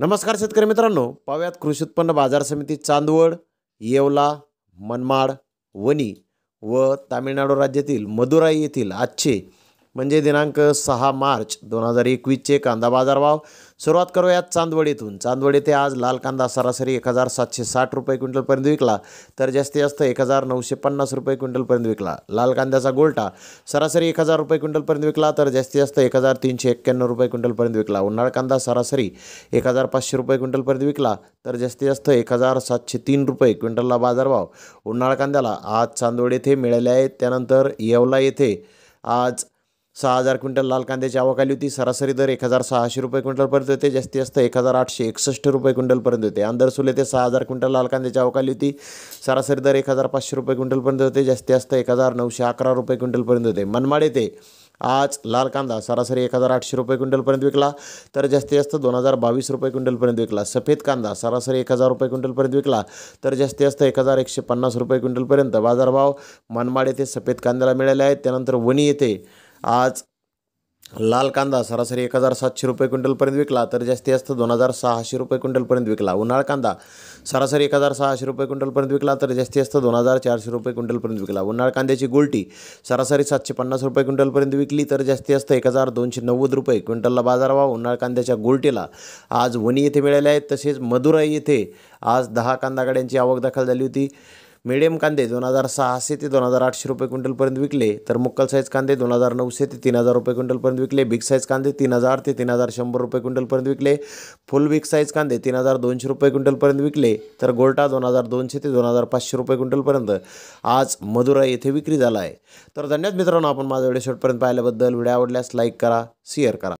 नमस्कार शेतकरी मित्रांनो पाव्यात कृषी उत्पन्न बाजार समिती चांदवड येवला मनमाड वणी व तामिळनाडू राज्यातील मदुराई येथील आजचे म्हणजे दिनांक सहा मार्च दोन हजार एकवीसचे कांदा बाजारभाव सुरुवात करूयात चांदवडीतून चांदवड येथे आज लाल कांदा सरासरी एक हजार सातशे साठ रुपये क्विंटलपर्यंत विकला तर जास्तीत जास्त एक हजार नऊशे पन्नास रुपये क्विंटलपर्यंत विकला लाल कांद्याचा गोल्टा सरासरी एक हजार रुपये क्विंटलपर्यंत विकला तर जास्तीत जास्त एक हजार तीनशे एक्क्याण्णव रुपये क्विंटलपर्यंत विकला उन्हाळ कांदा सरासरी एक हजार पाचशे रुपये क्विंटलपर्यंत विकला तर जास्तीत जास्त एक हजार सातशे तीन रुपये क्विंटलला बाजारभाव उन्हाळ कांद्याला आज चांदवड येथे मिळाले आहेत त्यानंतर येवला येथे आज सहा हजार क्विंटल लाल कांद्याची आवक आली होती सरासरी दर एक हजार सहाशे रुपये क्विंटलपर्यंत होते जास्ती जास्त एक हजार आठशे एकसष्ट रुपये क्विंटलपर्यंत होते सुले ते सहा हजार क्विंटल लाल कांद्याची आवक आली होती सरासरी दर एक हजार पाचशे रुपये क्विंटलपर्यंत होते जास्तीत जास्त एक हजार नऊशे अकरा रुपये क्विंटलपर्यंत होते मनमाड येथे आज लाल कांदा सरासरी एक हजार आठशे रुपये क्विंटलपर्यंत विकला तर जास्तीत जास्त दोन हजार बावीस रुपये क्विंटलपर्यंत विकला सफेद कांदा सरासरी एक हजार रुपये क्विंटलपर्यंत विकला तर जास्तीत जास्त एक हजार एकशे पन्नास रुपये क्विंटलपर्यंत बाजारभाव मनमाड येथे सफेद कांद्याला मिळाले आहेत त्यानंतर वणी येथे आज लाल कांदा सरासरी एक हजार सातशे रुपये क्विंटलपर्यंत विकला तर जास्ती जास्त दोन हजार सहाशे रुपये क्विंटलपर्यंत विकला उन्हाळ कांदा सरासरी एक हजार सहाशे रुपये क्विंटलपर्यंत विकला तर जास्ती जास्त दोन हजार चारशे रुपये क्विंटलपर्यंत विकला उन्हाळ कांद्याची गोल्टी सरासरी सातशे पन्नास रुपये क्विंटलपर्यंत विकली तर जास्ती जास्त एक हजार दोनशे नव्वद रुपये क्विंटलला बाजार बाजारभाव उन्हाळ कांद्याच्या गोल्टीला आज वणी येथे मिळाले आहेत तसेच मदुराई येथे आज दहा कांदा गाड्यांची आवक दाखल झाली होती मिडियम कांदे दोन हजार सहाशे ते दोन हजार आठशे रुपये क्विंटलपर्यंत विकले तर मुक्कल साईज कांदे दोन हजार नऊशे ते तीन हजार रुपये क्विंटलपर्यंत विकले बिग साईज कांदे तीन हजार ते तीन हजार शंभर रुपये क्विंटलपर्यंत विकले फुल बिग साईज कांदे तीन हजार दोनशे रुपये क्विंटलपर्यंत विकले तर गोल्टा दोन हजार दोनशे ते दोन हजार पाचशे रुपये क्विंटलपर्यंत आज मदुराई येथे विक्री झाला आहे तर धन्यवाद मित्रांनो आपण माझा व्हिडिओ शेवटपर्यंत पाहिल्याबद्दल व्हिडिओ आवडल्यास लाईक करा शेअर करा